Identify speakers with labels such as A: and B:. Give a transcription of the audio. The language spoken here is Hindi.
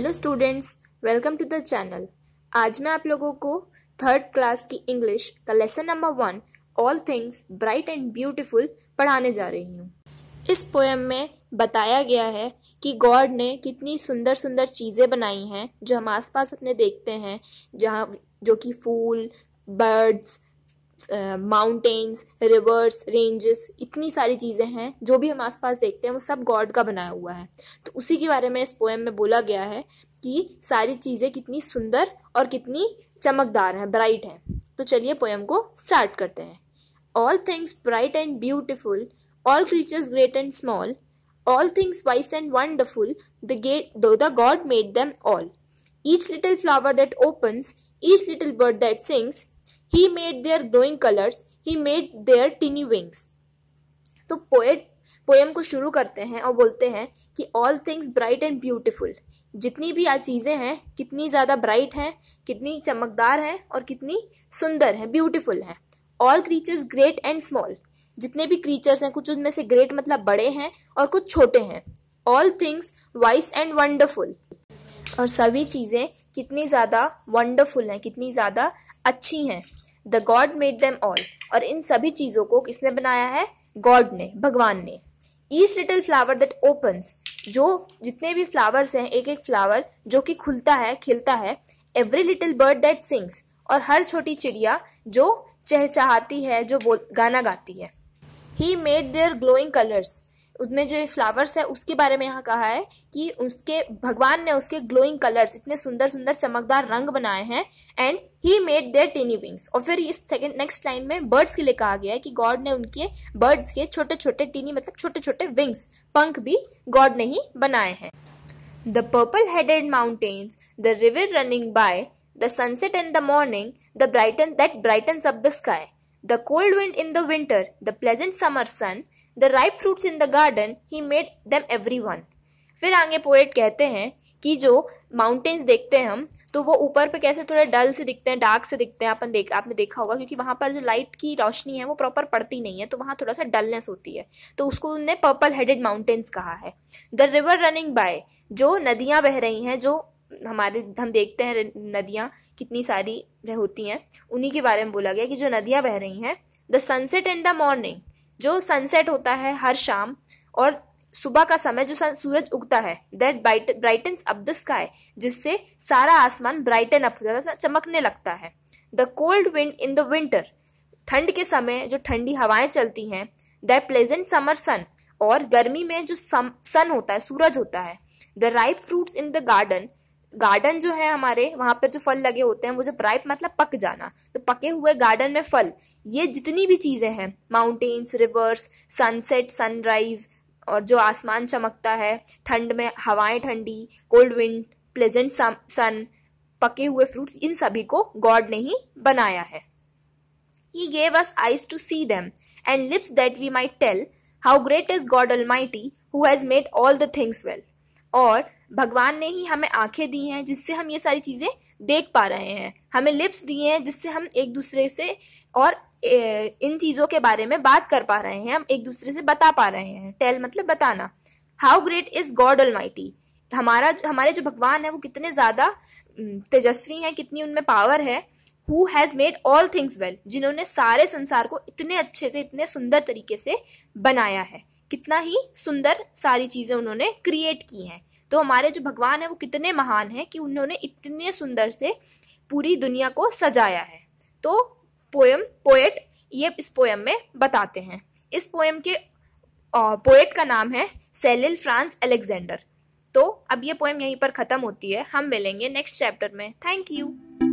A: hello students welcome to the channel आज मैं आप लोगों को थर्ड क्लास की इंग्लिश का lesson number one all things bright and beautiful पढ़ाने जा रही हूँ इस पोएम में बताया गया है कि गॉड ने कितनी सुंदर सुंदर चीज़ें बनाई हैं जो हम आसपास अपने देखते हैं जहाँ जो कि फूल बर्ड्स माउंटेन्स रिवर्स रेंजेस इतनी सारी चीज़ें हैं जो भी हम आसपास देखते हैं वो सब गॉड का बनाया हुआ है तो उसी के बारे में इस पोएम में बोला गया है कि सारी चीज़ें कितनी सुंदर और कितनी चमकदार हैं ब्राइट हैं तो चलिए पोएम को स्टार्ट करते हैं all things bright and beautiful all creatures great and small all things wise and wonderful the get do the God made them all each little flower that opens each little bird that sings he made their glowing colours he made their tiny wings तो पोएट पोएम को शुरू करते हैं और बोलते हैं कि all things bright and beautiful जितनी भी चीज़ें हैं कितनी ज़्यादा ब्राइट हैं कितनी चमकदार हैं और कितनी सुंदर हैं ब्यूटिफुल हैं all creatures great and small जितने भी क्रीचर्स हैं कुछ उनमें से ग्रेट मतलब बड़े हैं और कुछ छोटे हैं all things wise and wonderful और सभी चीज़ें कितनी ज़्यादा वंडरफुल हैं कितनी ज़्यादा अच्छी हैं the God made them all और इन सभी चीज़ों को किसने बनाया है गॉड ने भगवान ने each little flower that opens जो जितने भी फ्लावर्स हैं एक एक फ्लावर जो कि खुलता है खिलता है every little bird that sings और हर छोटी चिड़िया जो चहचहाती है जो बोल गाना गाती है he made their glowing colours उसमें जो फ्लावर्स है उसके बारे में यहाँ कहा है कि उसके भगवान ने उसके ग्लोइंग कलर्स इतने सुंदर सुंदर चमकदार रंग बनाए हैं and he made their tiny wings और फिर इस सेकंड नेक्स्ट लाइन में बर्ड्स के लिए कहा गया है कि गॉड ने उनके बर्ड्स के छोटे छोटे टीनी मतलब छोटे छोटे विंग्स पंख भी गॉड ने ही बनाए हैं the purple headed mountains the river running by the sunset and the morning the brighten that brightens up the sky The cold wind in the winter, the pleasant summer sun, the ripe fruits in the garden, he made them every फिर आगे पोएट कहते हैं कि जो माउंटेन्स देखते हैं हम तो वो ऊपर पे कैसे थोड़े डल से दिखते हैं डार्क से दिखते हैं अपन देख आपने देखा होगा क्योंकि वहां पर जो लाइट की रोशनी है वो प्रॉपर पड़ती नहीं है तो वहां थोड़ा सा डलनेस होती है तो उसको उनने पर्पल हेडेड माउंटेन्स कहा है द रिवर रनिंग बाय जो नदियां बह रही हैं जो हमारे हम देखते हैं नदियां कितनी सारी होती हैं उन्हीं के बारे में बोला गया कि जो नदियाँ बह रही हैं the sunset in the morning जो सनसेट होता है हर शाम और सुबह का समय जो सूरज उगता है that brighten up the sky जिससे सारा आसमान ब्राइटन अप चमकने लगता है the cold wind in the winter ठंड के समय जो ठंडी हवाएं चलती हैं द प्लेजेंट समर सन और गर्मी में जो सन होता है सूरज होता है the ripe fruits in the garden garden जो है हमारे वहां पर जो फल लगे होते हैं वो जब राइप मतलब पक जाना तो पके हुए गार्डन में फल ये जितनी भी चीजें हैं माउंटेन्स रिवर्स सनसेट सनराइज और जो आसमान चमकता है ठंड में हवाएं ठंडी कोल्ड विंड प्लेजेंट सन पके हुए फ्रूट्स इन सभी को गॉड ने ही बनाया है he gave us eyes to see them and lips that we might tell how great is God almighty who has made all the things well और भगवान ने ही हमें आंखें दी हैं जिससे हम ये सारी चीज़ें देख पा रहे हैं हमें लिप्स दिए हैं जिससे हम एक दूसरे से और इन चीज़ों के बारे में बात कर पा रहे हैं हम एक दूसरे से बता पा रहे हैं टेल मतलब बताना how great is God all हमारा हमारे जो भगवान है वो कितने ज़्यादा तेजस्वी हैं कितनी उनमें पावर है who has made all things well जिन्होंने सारे संसार को इतने अच्छे से इतने सुंदर तरीके से बनाया है कितना ही सुंदर सारी चीज़ें उन्होंने क्रिएट की हैं तो हमारे जो भगवान है वो कितने महान हैं कि उन्होंने इतने सुंदर से पूरी दुनिया को सजाया है तो पोएम पोएट ये इस पोएम में बताते हैं इस पोएम के पोएट का नाम है सेलिल फ्रांस अलेक्जेंडर तो अब ये पोएम यहीं पर ख़त्म होती है हम मिलेंगे नेक्स्ट चैप्टर में थैंक यू